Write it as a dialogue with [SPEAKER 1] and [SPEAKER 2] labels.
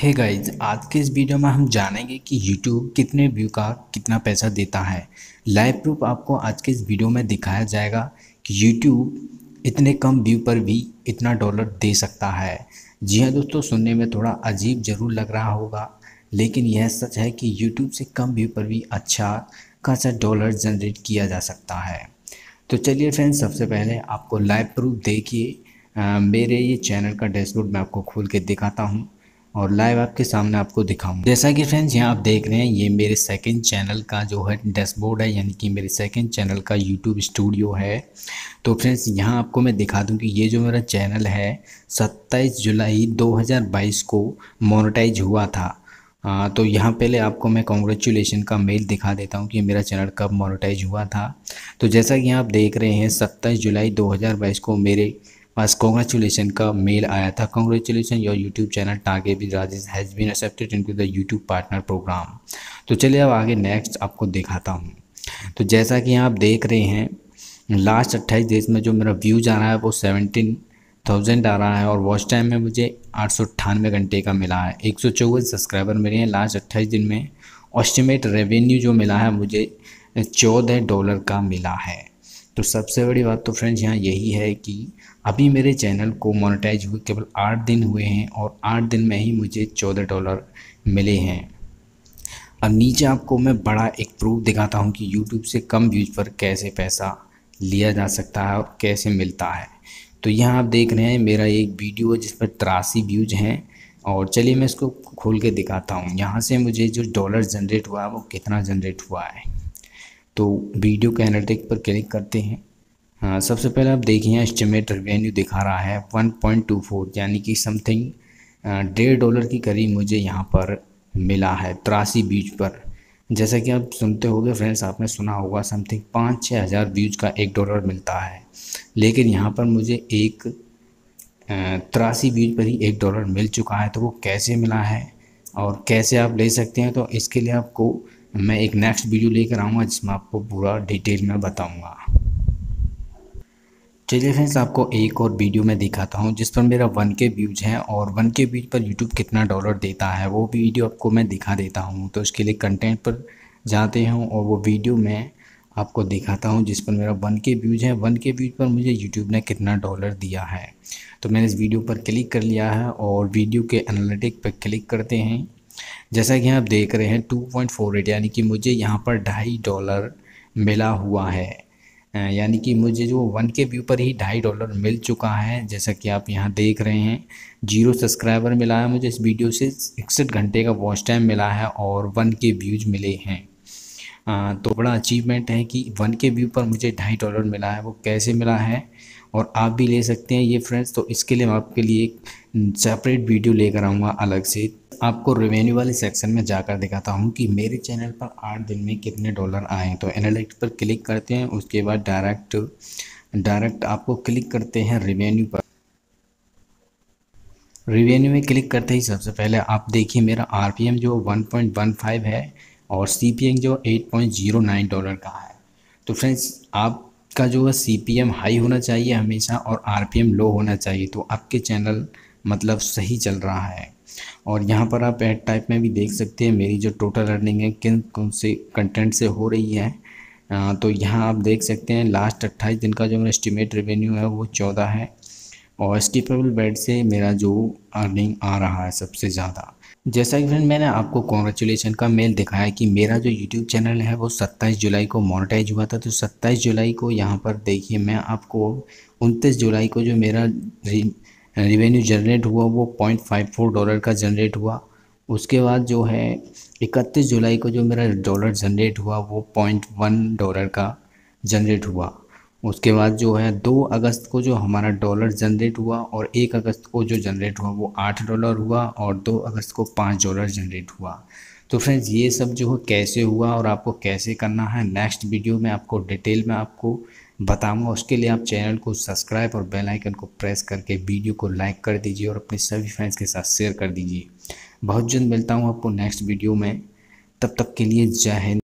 [SPEAKER 1] हे hey guys आज के इस वीडियो में हम जानेंगे कि YouTube कितने व्यू का कितना पैसा देता है लाइव प्रूफ आपको आज के इस वीडियो में दिखाया जाएगा कि YouTube इतने कम व्यू पर भी इतना डॉलर दे सकता है जी हाँ दोस्तों सुनने में थोड़ा अजीब ज़रूर लग रहा होगा लेकिन यह सच है कि YouTube से कम व्यू पर भी अच्छा खासा डॉलर जनरेट किया जा सकता है तो चलिए फ्रेंड्स सबसे पहले आपको लाइव प्रूफ देखिए मेरे ये चैनल का डैशबोर्ड मैं आपको खोल के दिखाता हूँ और लाइव आपके सामने आपको दिखाऊँ जैसा कि फ्रेंड्स यहाँ आप देख रहे हैं ये मेरे सेकंड चैनल का जो है डैशबोर्ड है यानी कि मेरे सेकंड चैनल का यूट्यूब स्टूडियो है तो फ्रेंड्स यहाँ आपको मैं दिखा दूँ कि ये जो मेरा चैनल है सत्ताईस जुलाई 2022 को मोनोटाइज हुआ था आ, तो यहाँ पहले आपको मैं कॉन्ग्रेचुलेसन का मेल दिखा देता हूँ कि मेरा चैनल कब मोनोटाइज हुआ था तो जैसा कि आप देख रहे हैं सत्ताईस जुलाई दो को मेरे बस कॉन्ग्रेचुलेसन का मेल आया था कॉन्ग्रेचुलेसन योर यूट्यूब चैनल टागे भी Rajesh has been accepted to the YouTube partner programme तो चलिए अब आगे नेक्स्ट आपको दिखाता हूँ तो जैसा कि आप देख रहे हैं लास्ट अट्ठाईस डेज में जो मेरा व्यूज आ रहा है वो सेवनटीन थाउजेंड आ रहा है और वॉच टाइम में मुझे आठ सौ अट्ठानवे घंटे का मिला है एक सौ चौवन सब्सक्राइबर मेरे हैं लास्ट अट्ठाईस दिन में ऑस्टिमेट रेवेन्यू जो मिला है मुझे चौदह डॉलर का मिला है तो सबसे बड़ी बात तो फ्रेंड्स यहाँ यही है कि अभी मेरे चैनल को मोनेटाइज हुए केवल आठ दिन हुए हैं और आठ दिन में ही मुझे चौदह डॉलर मिले हैं अब नीचे आपको मैं बड़ा एक प्रूफ दिखाता हूँ कि यूट्यूब से कम व्यूज पर कैसे पैसा लिया जा सकता है और कैसे मिलता है तो यहाँ आप देख रहे हैं मेरा एक वीडियो है जिस पर तिरासी व्यूज हैं और चलिए मैं इसको खोल के दिखाता हूँ यहाँ से मुझे जो डॉलर जनरेट हुआ है वो कितना जनरेट हुआ है तो वीडियो के एनालिटिक पर क्लिक करते हैं हाँ सबसे पहले आप देखिए एस्टिमेट रेवेन्यू दिखा रहा है 1.24 यानी कि समथिंग डेढ़ डॉलर के करीब मुझे यहाँ पर मिला है त्रासी बीज पर जैसा कि आप सुनते होंगे फ्रेंड्स आपने सुना होगा समथिंग पाँच छः हज़ार व्यूज का एक डॉलर मिलता है लेकिन यहाँ पर मुझे एक तिरासी व्यूज पर ही एक डॉलर मिल चुका है तो वो कैसे मिला है और कैसे आप ले सकते हैं तो इसके लिए आपको मैं एक नेक्स्ट वीडियो लेकर आऊँगा जिसमें आपको पूरा डिटेल में बताऊँगा चलिए फ्रेंड्स आपको एक और वीडियो में दिखाता हूँ जिस पर मेरा वन के व्यूज हैं और वन के व्यूज पर यूट्यूब कितना डॉलर देता है वो भी वीडियो आपको मैं दिखा देता हूँ तो उसके लिए कंटेंट पर जाते हैं और वो वीडियो मैं आपको दिखाता हूँ जिस पर मेरा वन के व्यूज है वन के व्यूज पर मुझे यूट्यूब ने कितना डॉलर दिया है तो मैंने इस वीडियो पर क्लिक कर लिया है और वीडियो के एनालिटिक पर क्लिक करते हैं जैसा कि आप देख रहे हैं टू पॉइंट फोर एट यानी कि मुझे यहाँ पर ढाई डॉलर मिला हुआ है यानी कि मुझे जो वन के व्यू पर ही ढाई डॉलर मिल चुका है जैसा कि आप यहाँ देख रहे हैं जीरो सब्सक्राइबर मिला है मुझे इस वीडियो से इकसठ घंटे का वॉच टाइम मिला है और वन के व्यूज मिले हैं आ, तो बड़ा अचीवमेंट है कि वन के व्यू पर मुझे ढाई डॉलर मिला है वो कैसे मिला है और आप भी ले सकते हैं ये फ्रेंड्स तो इसके लिए हम आपके लिए एक सेपरेट हम्म, वीडियो लेकर आऊँगा अलग से आपको रेवेन्यू वाले सेक्शन में जाकर दिखाता हूँ कि मेरे चैनल पर आठ दिन में कितने डॉलर आए तो एनालिट पर क्लिक करते हैं उसके बाद डायरेक्ट डायरेक्ट आपको क्लिक करते हैं रेवेन्यू पर रेवेन्यू में क्लिक करते ही सबसे पहले आप देखिए मेरा आर जो वन है और सी जो एट डॉलर का है तो फ्रेंड्स आपका जो है सी हाई होना चाहिए हमेशा और आर लो होना चाहिए तो आपके चैनल मतलब सही चल रहा है और यहाँ पर आप एड टाइप में भी देख सकते हैं मेरी जो टोटल अर्निंग है किन कौन से कंटेंट से हो रही है आ, तो यहाँ आप देख सकते हैं लास्ट अट्ठाईस दिन का जो मेरा एस्टिमेट रेवेन्यू है वो चौदह है और स्टीपेबल बेड से मेरा जो अर्निंग आ रहा है सबसे ज़्यादा जैसा कि फ्रेंड मैंने आपको कॉन्ग्रेचुलेसन का मेल दिखाया कि मेरा जो यूट्यूब चैनल है वो 27 जुलाई को मोनेटाइज हुआ था तो 27 जुलाई को यहाँ पर देखिए मैं आपको 29 जुलाई को जो मेरा रेवेन्यू जनरेट हुआ वो पॉइंट फाइव फोर डॉलर का जनरेट हुआ उसके बाद जो है इकतीस जुलाई को जो मेरा डॉलर जनरेट हुआ वो पॉइंट वन डॉलर का जनरेट हुआ उसके बाद जो है दो अगस्त को जो हमारा डॉलर जनरेट हुआ और एक अगस्त को जो जनरेट हुआ वो आठ डॉलर हुआ और दो अगस्त को पाँच डॉलर जनरेट हुआ तो फ्रेंड्स ये सब जो है कैसे हुआ और आपको कैसे करना है नेक्स्ट वीडियो में आपको डिटेल में आपको बताऊंगा उसके लिए आप चैनल को सब्सक्राइब और बेल आइकन को प्रेस करके वीडियो को लाइक कर दीजिए और अपने सभी फ्रेंड्स के साथ शेयर कर दीजिए बहुत जल्द मिलता हूँ आपको नेक्स्ट वीडियो में तब तक के लिए जय हिंद